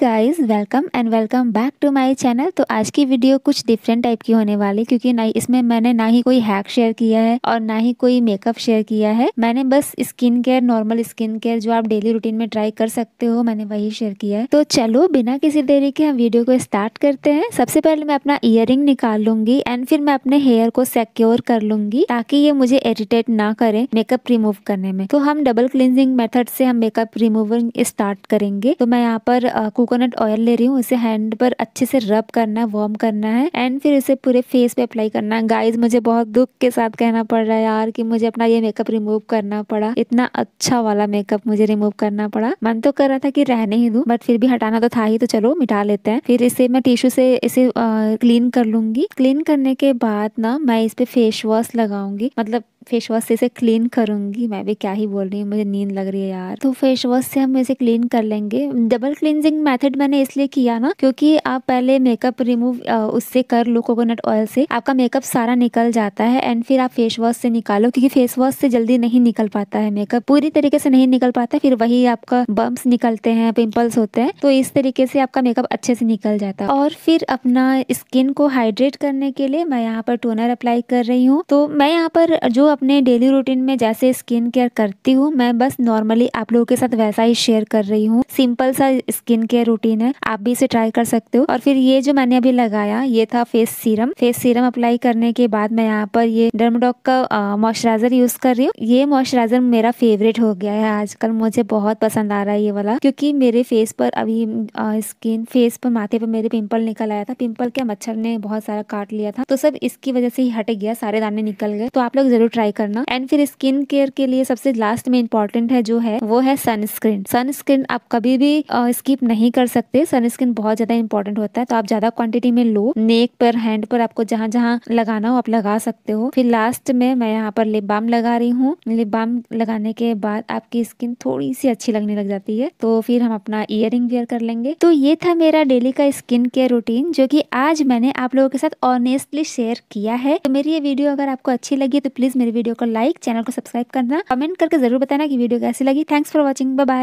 guys welcome and welcome back to my channel तो आज की वीडियो कुछ डिफरेंट टाइप की होने वाली क्योंकि ना इसमें मैंने ना ही कोई हैक शेयर किया है और ना ही कोई मेकअप शेयर किया है मैंने बस skin care normal skin care जो आप डेली रूटीन में ट्राई कर सकते हो मैंने वही शेयर किया है तो चलो बिना किसी देरी के हम वीडियो को स्टार्ट करते हैं सबसे पहले मैं अपना इयर निकाल लूंगी एंड फिर मैं अपने हेयर को सिक्योर कर लूंगी ताकि ये मुझे इरिटेट ना करे मेकअप रिमूव करने में तो हम डबल क्लिनजिंग मेथड से हम मेकअप रिमूविंग स्टार्ट करेंगे तो मैं यहाँ पर कोकोनट ऑयल ले रही हूँ इसे हैंड पर अच्छे से रब करना है वॉर्म करना है एंड फिर इसे पूरे फेस पे अप्लाई करना है गाइज मुझे बहुत दुख के साथ कहना पड़ रहा है यार कि मुझे अपना ये मेकअप रिमूव करना पड़ा इतना अच्छा वाला मेकअप मुझे रिमूव करना पड़ा मन तो कर रहा था कि रहने ही दू बट फिर भी हटाना तो था ही तो चलो मिटा लेते हैं फिर इसे मैं टिश्यू से इसे क्लीन कर लूंगी क्लीन करने के बाद ना मैं इस पे फेस वॉश लगाऊंगी मतलब फेस वॉश से इसे क्लीन करूंगी मैं भी क्या ही बोल रही हूँ मुझे नींद लग रही है यार तो फेस वॉश से हम इसे क्लीन कर लेंगे डबल क्लिनजिंग मेथड मैंने इसलिए किया ना क्योंकि आप पहले मेकअप रिमूव उससे कर लो कोकोनट ऑयल से आपका मेकअप सारा निकल जाता है एंड फिर आप फेस वॉश से निकालो क्योंकि फेस वॉश से जल्दी नहीं निकल पाता है मेकअप पूरी तरीके से नहीं निकल पाता फिर वही आपका बम्प्स निकलते हैं पिम्पल्स होते हैं तो इस तरीके से आपका मेकअप अच्छे से निकल जाता है और फिर अपना स्किन को हाइड्रेट करने के लिए मैं यहाँ पर टोनर अप्लाई कर रही हूँ तो मैं यहाँ पर जो अपने डेली रूटीन में जैसे स्किन केयर करती हूँ मैं बस नॉर्मली आप लोगों के साथ वैसा ही शेयर कर रही हूँ सिंपल सा स्किन केयर रूटीन है आप भी इसे ट्राई कर सकते हो और फिर ये जो मैंने अभी लगाया ये था face serum face serum apply करने के बाद मैं यहाँ पर ये डर्मडॉक का मॉइस्चराइजर यूज कर रही हूँ ये मॉइस्चराइजर मेरा फेवरेट हो गया है आजकल मुझे बहुत पसंद आ रहा है ये वाला क्योंकि मेरे फेस पर अभी स्किन फेस पर माथे पर मेरे पिंपल निकल आया था पिंपल के मच्छर ने बहुत सारा काट लिया था तो सब इसकी वजह से ही हट गया सारे दाने निकल गए तो आप लोग जरूर ट्राई करना एंड फिर स्किन केयर के लिए सबसे लास्ट में इम्पोर्टेंट है जो है वो है सनस्क्रीन सनस्क्रीन आप कभी भी स्किप नहीं कर सकते सनस्क्रीन बहुत ज्यादा इंपॉर्टेंट होता है तो आप ज्यादा क्वांटिटी में लो नेक पर हैंड पर आपको जहाँ जहाँ लगाना हो आप लगा सकते हो फिर लास्ट में मैं यहाँ पर लिप बाम लगा रही हूँ लिप बाम लगाने के बाद आपकी स्किन थोड़ी सी अच्छी लगने लग जाती है तो फिर हम अपना इयर वेयर कर लेंगे तो ये था मेरा डेली का स्किन केयर रूटीन जो की आज मैंने आप लोगों के साथ ऑनेस्टली शेयर किया है तो मेरी ये वीडियो अगर आपको अच्छी लगी तो प्लीज मेरे मेरी वीडियो को लाइक चैनल को सब्सक्राइब करना कमेंट करके जरूर बताना कि वीडियो कैसी लगी थैंक्स फॉर वॉचिंग बाय